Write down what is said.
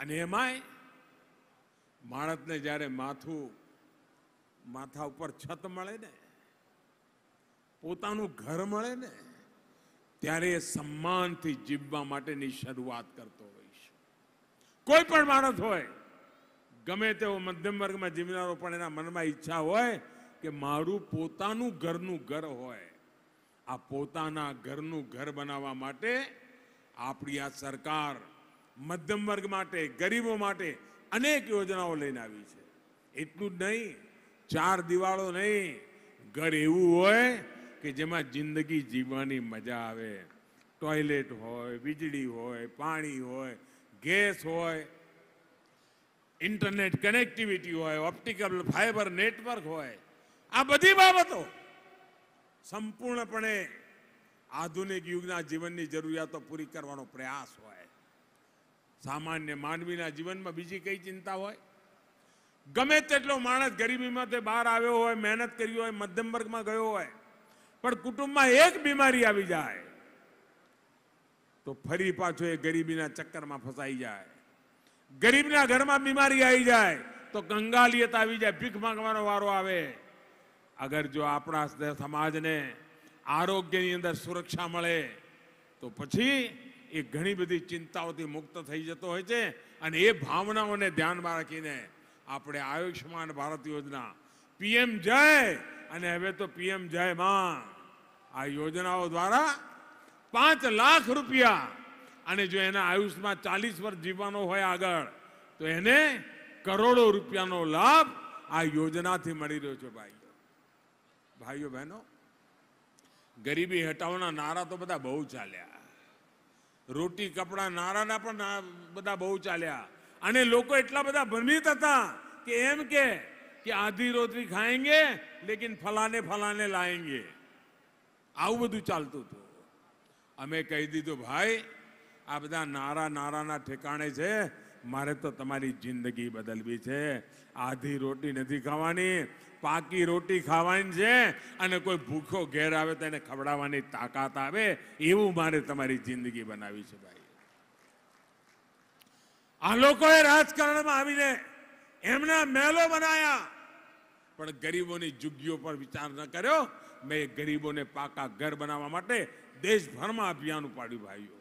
અને એમાંય માણસને જ્યારે માથું માથા ઉપર છત મળે ને પોતાનું ઘર મળે ને ત્યારે એ સન્માનથી જીવવા માટેની શરૂઆત કરતો હોય છે કોઈ પણ માણસ હોય ગમે તેવો મધ્યમ વર્ગમાં જીવનારો પણ એના મનમાં ઈચ્છા હોય કે મારું પોતાનું ઘરનું ઘર હોય આ પોતાના ઘરનું ઘર બનાવવા માટે આપણી આ સરકાર મધ્યમ વર્ગ માટે ગરીબો માટે અનેક યોજનાઓ લઈને આવી છે એટલું જ નહીં ચાર દિવાળો નહીં ઘર એવું હોય કે જેમાં જિંદગી જીવવાની મજા આવે ટોયલેટ હોય વીજળી હોય પાણી હોય ગેસ હોય ઇન્ટરનેટ કનેક્ટિવિટી હોય ઓપ્ટિકલ ફાઈબર નેટવર્ક હોય આ બધી બાબતો સંપૂર્ણપણે આધુનિક યુગના જીવનની જરૂરિયાતો પૂરી કરવાનો પ્રયાસ હોય સામાન્ય માનવીના જીવનમાં બીજી કઈ ચિંતા હોય ગમે તેટલો માણસ ગરીબીમાંથી બહાર આવ્યો હોય મહેનત કરી હોય મધ્યમ વર્ગમાં ગયો હોય પણ કુટુંબમાં એક બીમારી આવી જાય તો ફરી પાછો એ ગરીબીના ચક્કરમાં ફસાઈ જાય ગરીબના ઘરમાં બીમારી આવી જાય તો કંગાલિયત આવી જાય ભીખ માંગવાનો વારો આવે અગર જો આપણા સમાજને આરોગ્યની અંદર સુરક્ષા મળે તો પછી એ ઘણી બધી ચિંતાઓથી મુક્ત થઈ જતો હોય છે અને એ ભાવનાઓને ધ્યાનમાં રાખીને આપણે આયુષ્યમાન ભારત યોજના પીએમ જય અને હવે તો પીએમ જય માં આ યોજનાઓ દ્વારા પાંચ લાખ રૂપિયા અને જો એના આયુષ્યમાં ચાલીસ વર્ષ જીવવાનો હોય આગળ તો એને કરોડો રૂપિયાનો લાભ આ યોજનાથી મળી રહ્યો છે ભાઈ ભાઈઓ બહેનો ગરીબી હટાવવાના નારા તો બધા બહુ ચાલ્યા રોટી કપડાં નારાના પણ બધા બહુ ચાલ્યા અને લોકો એટલા બધા ભ્રમિત હતા કે એમ કે કે આધી રોટલી ખાએંગે લેકિન ફલાને ફલાને લાએંગે આવું બધું ચાલતું હતું અમે કહી દીધું ભાઈ આ બધા નારા નારાના ઠેકાણે છે મારે તો તમારી જિંદગી બદલવી છે આધી રોટી નથી ખાવાની પાકી રોટી ખાવાની છે અને કોઈ ભૂખો ઘેર આવે તો એને ખવડાવવાની તાકાત આવે એવું મારે તમારી જિંદગી બનાવી છે ભાઈ આ લોકોએ રાજકારણમાં આવીને એમના મહેલો બનાયા પણ ગરીબોની જુગ્ગીઓ પર વિચાર ન કર્યો મેં ગરીબોને પાકા ઘર બનાવવા માટે દેશભરમાં અભિયાન ઉપાડ્યું ભાઈઓ